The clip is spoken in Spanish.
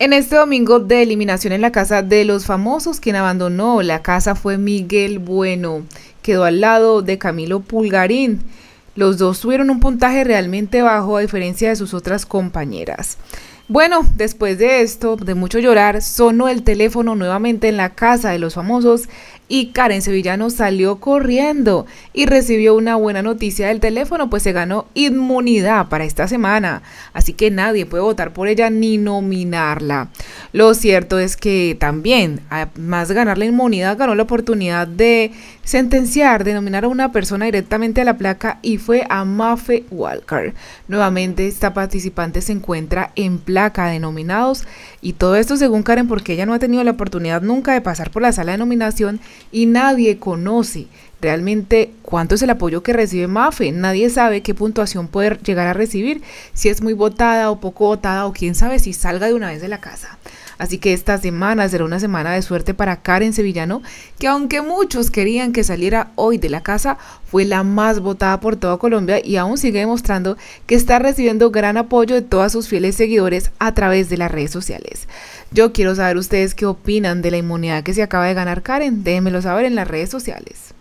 En este domingo de eliminación en la casa de los famosos, quien abandonó la casa fue Miguel Bueno. Quedó al lado de Camilo Pulgarín. Los dos tuvieron un puntaje realmente bajo a diferencia de sus otras compañeras. Bueno, después de esto, de mucho llorar, sonó el teléfono nuevamente en la casa de los famosos y Karen Sevillano salió corriendo y recibió una buena noticia del teléfono, pues se ganó inmunidad para esta semana, así que nadie puede votar por ella ni nominarla. Lo cierto es que también, además de ganar la inmunidad, ganó la oportunidad de sentenciar, de nominar a una persona directamente a la placa y fue a Maffe Walker. Nuevamente, esta participante se encuentra en placa de nominados y todo esto según Karen porque ella no ha tenido la oportunidad nunca de pasar por la sala de nominación y nadie conoce realmente cuánto es el apoyo que recibe Mafe. Nadie sabe qué puntuación puede llegar a recibir, si es muy votada o poco votada o quién sabe si salga de una vez de la casa. Así que esta semana será una semana de suerte para Karen Sevillano, que aunque muchos querían que saliera hoy de la casa, fue la más votada por toda Colombia y aún sigue demostrando que está recibiendo gran apoyo de todos sus fieles seguidores a través de las redes sociales. Yo quiero saber ustedes qué opinan de la inmunidad que se acaba de ganar Karen. Déjenmelo saber en las redes sociales.